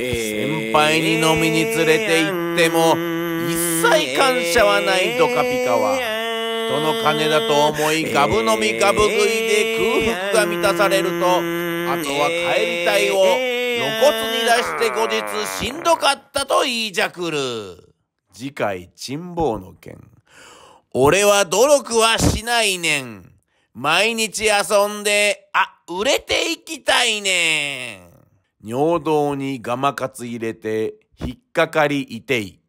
先輩に飲みに連れて行っても、一切感謝はないドカピカは。人の金だと思い、ガブ飲みガブ食いで空腹が満たされると、あとは帰りたいを露骨に出して後日しんどかったと言いじゃくる。次回、沈暴の件。俺は努力はしないねん。毎日遊んで、あ、売れていきたいねん。尿道にガマカツ入れて、引っかかりいてい。